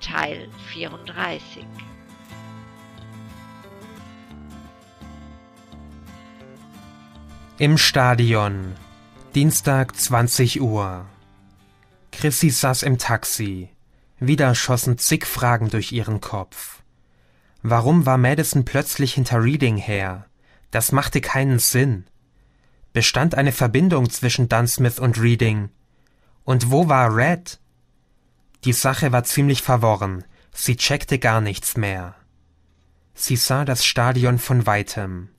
Teil 34. Im Stadion. Dienstag 20 Uhr. Chrissy saß im Taxi. Wieder schossen zig Fragen durch ihren Kopf. Warum war Madison plötzlich hinter Reading her? Das machte keinen Sinn. Bestand eine Verbindung zwischen Dunsmith und Reading? Und wo war Red? Die Sache war ziemlich verworren, sie checkte gar nichts mehr. Sie sah das Stadion von weitem.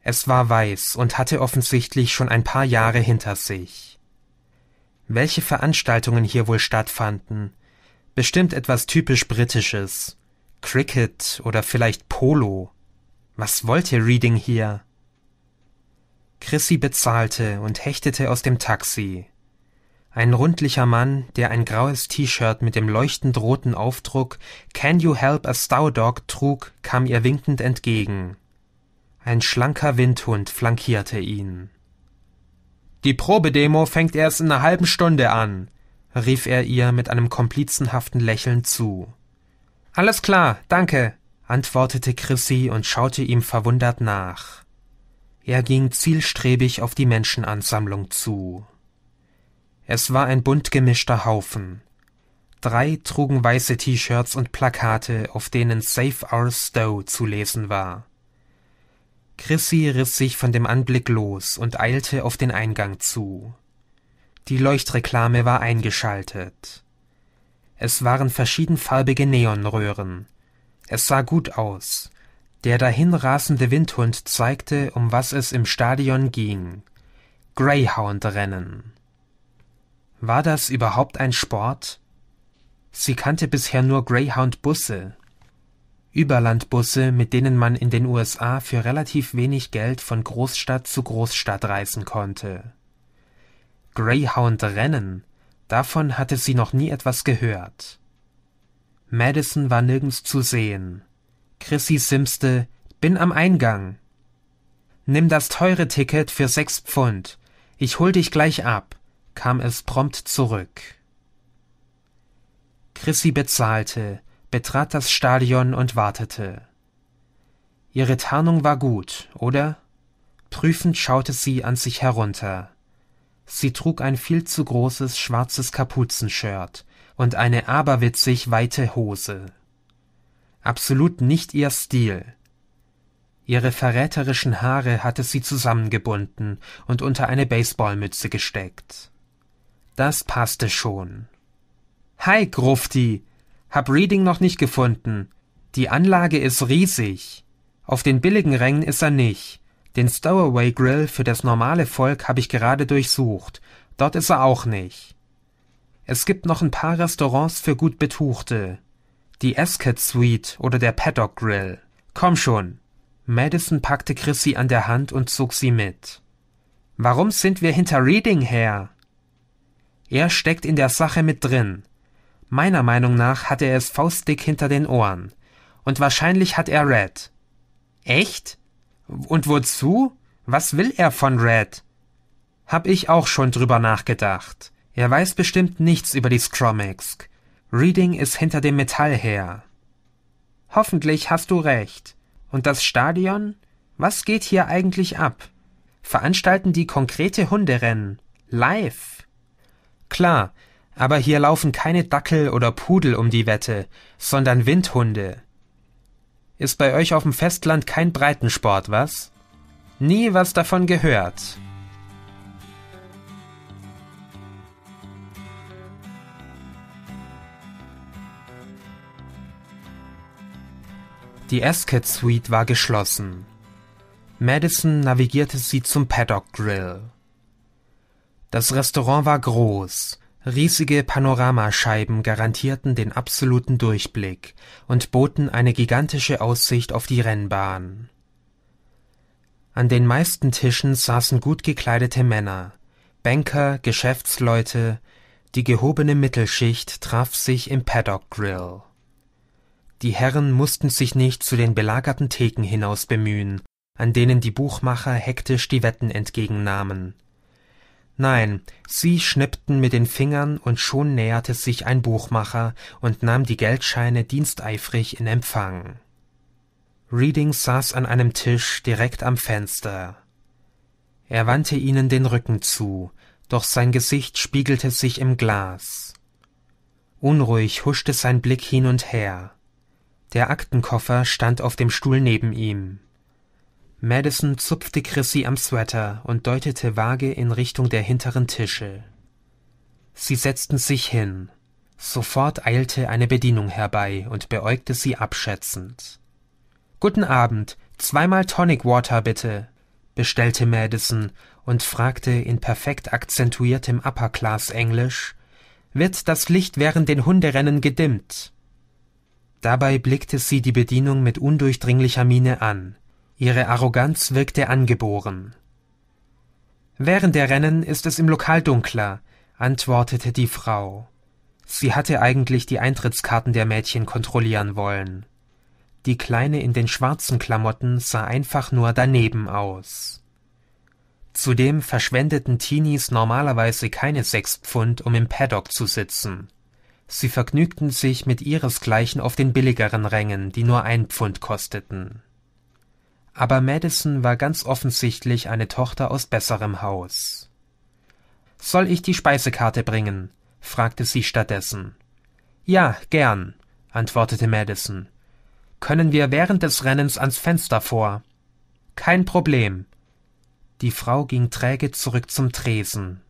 Es war weiß und hatte offensichtlich schon ein paar Jahre hinter sich. Welche Veranstaltungen hier wohl stattfanden? Bestimmt etwas typisch Britisches. Cricket oder vielleicht Polo. Was wollte Reading hier? Chrissy bezahlte und hechtete aus dem Taxi. Ein rundlicher Mann, der ein graues T-Shirt mit dem leuchtend roten Aufdruck Can you help a Stow Dog trug, kam ihr winkend entgegen. Ein schlanker Windhund flankierte ihn. Die Probedemo fängt erst in einer halben Stunde an, rief er ihr mit einem komplizenhaften Lächeln zu. Alles klar, danke, antwortete Chrissy und schaute ihm verwundert nach. Er ging zielstrebig auf die Menschenansammlung zu. Es war ein bunt gemischter Haufen. Drei trugen weiße T-Shirts und Plakate, auf denen Save Our Stow zu lesen war. Chrissy riss sich von dem Anblick los und eilte auf den Eingang zu. Die Leuchtreklame war eingeschaltet. Es waren verschiedenfarbige Neonröhren. Es sah gut aus. Der dahinrasende Windhund zeigte, um was es im Stadion ging. Greyhound-Rennen. War das überhaupt ein Sport? Sie kannte bisher nur Greyhound-Busse, Überlandbusse, mit denen man in den USA für relativ wenig Geld von Großstadt zu Großstadt reisen konnte. Greyhound-Rennen, davon hatte sie noch nie etwas gehört. Madison war nirgends zu sehen. Chrissy simste, bin am Eingang. Nimm das teure Ticket für sechs Pfund. Ich hol dich gleich ab kam es prompt zurück. Chrissy bezahlte, betrat das Stadion und wartete. Ihre Tarnung war gut, oder? Prüfend schaute sie an sich herunter. Sie trug ein viel zu großes schwarzes Kapuzenshirt und eine aberwitzig weite Hose. Absolut nicht ihr Stil. Ihre verräterischen Haare hatte sie zusammengebunden und unter eine Baseballmütze gesteckt. Das passte schon. Hi, Grufti. Hab Reading noch nicht gefunden. Die Anlage ist riesig. Auf den billigen Rängen ist er nicht. Den Stowaway Grill für das normale Volk habe ich gerade durchsucht. Dort ist er auch nicht. Es gibt noch ein paar Restaurants für gut Betuchte. Die Ascot Suite oder der Paddock Grill. Komm schon. Madison packte Chrissy an der Hand und zog sie mit. Warum sind wir hinter Reading her? Er steckt in der Sache mit drin. Meiner Meinung nach hat er es faustdick hinter den Ohren. Und wahrscheinlich hat er Red. Echt? Und wozu? Was will er von Red? Hab ich auch schon drüber nachgedacht. Er weiß bestimmt nichts über die Scromisk. Reading ist hinter dem Metall her. Hoffentlich hast du recht. Und das Stadion? Was geht hier eigentlich ab? Veranstalten die konkrete Hunderennen? Live? klar, aber hier laufen keine Dackel oder Pudel um die Wette, sondern Windhunde. Ist bei euch auf dem Festland kein Breitensport, was? Nie was davon gehört. Die Ascot Suite war geschlossen. Madison navigierte sie zum Paddock Grill. Das Restaurant war groß. Riesige Panoramascheiben garantierten den absoluten Durchblick und boten eine gigantische Aussicht auf die Rennbahn. An den meisten Tischen saßen gut gekleidete Männer. Banker, Geschäftsleute, die gehobene Mittelschicht traf sich im Paddock Grill. Die Herren mussten sich nicht zu den belagerten Theken hinaus bemühen, an denen die Buchmacher hektisch die Wetten entgegennahmen nein sie schnippten mit den fingern und schon näherte sich ein buchmacher und nahm die geldscheine diensteifrig in empfang reading saß an einem tisch direkt am fenster er wandte ihnen den rücken zu doch sein gesicht spiegelte sich im glas unruhig huschte sein blick hin und her der aktenkoffer stand auf dem stuhl neben ihm Madison zupfte Chrissy am Sweater und deutete vage in Richtung der hinteren Tische. Sie setzten sich hin. Sofort eilte eine Bedienung herbei und beäugte sie abschätzend. Guten Abend, zweimal Tonic Water bitte, bestellte Madison und fragte in perfekt akzentuiertem Upper Class Englisch Wird das Licht während den Hunderennen gedimmt? Dabei blickte sie die Bedienung mit undurchdringlicher Miene an, Ihre Arroganz wirkte angeboren. Während der Rennen ist es im Lokal dunkler, antwortete die Frau. Sie hatte eigentlich die Eintrittskarten der Mädchen kontrollieren wollen. Die Kleine in den schwarzen Klamotten sah einfach nur daneben aus. Zudem verschwendeten Teenies normalerweise keine sechs Pfund, um im Paddock zu sitzen. Sie vergnügten sich mit ihresgleichen auf den billigeren Rängen, die nur ein Pfund kosteten aber Madison war ganz offensichtlich eine Tochter aus besserem Haus. Soll ich die Speisekarte bringen? fragte sie stattdessen. Ja, gern, antwortete Madison. Können wir während des Rennens ans Fenster vor? Kein Problem. Die Frau ging träge zurück zum Tresen.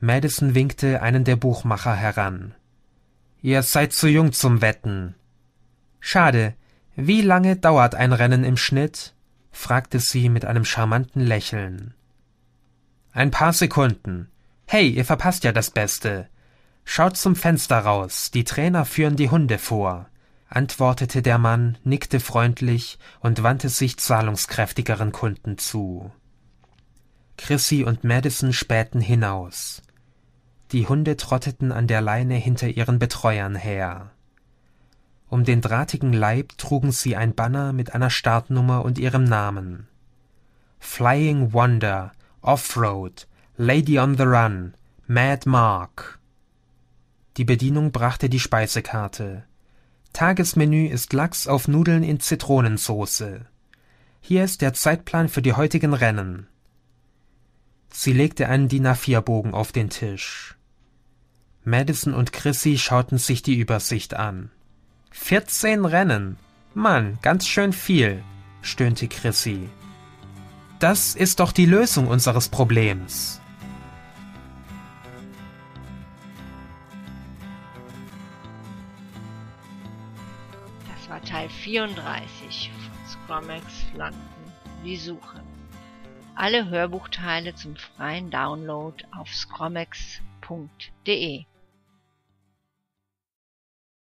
Madison winkte einen der Buchmacher heran. Ihr seid zu jung zum Wetten. Schade, wie lange dauert ein Rennen im Schnitt? fragte sie mit einem charmanten Lächeln. Ein paar Sekunden. Hey, ihr verpasst ja das Beste. Schaut zum Fenster raus, die Trainer führen die Hunde vor, antwortete der Mann, nickte freundlich und wandte sich zahlungskräftigeren Kunden zu. Chrissy und Madison spähten hinaus. Die Hunde trotteten an der Leine hinter ihren Betreuern her. Um den drahtigen Leib trugen sie ein Banner mit einer Startnummer und ihrem Namen. Flying Wonder, Offroad, Lady on the Run, Mad Mark. Die Bedienung brachte die Speisekarte. Tagesmenü ist Lachs auf Nudeln in Zitronensoße. Hier ist der Zeitplan für die heutigen Rennen. Sie legte einen DIN A4-Bogen auf den Tisch. Madison und Chrissy schauten sich die Übersicht an. 14 Rennen. Mann, ganz schön viel, stöhnte Chrissy. Das ist doch die Lösung unseres Problems. Das war Teil 34 von Scrumex London, die Suche. Alle Hörbuchteile zum freien Download auf scromex.de.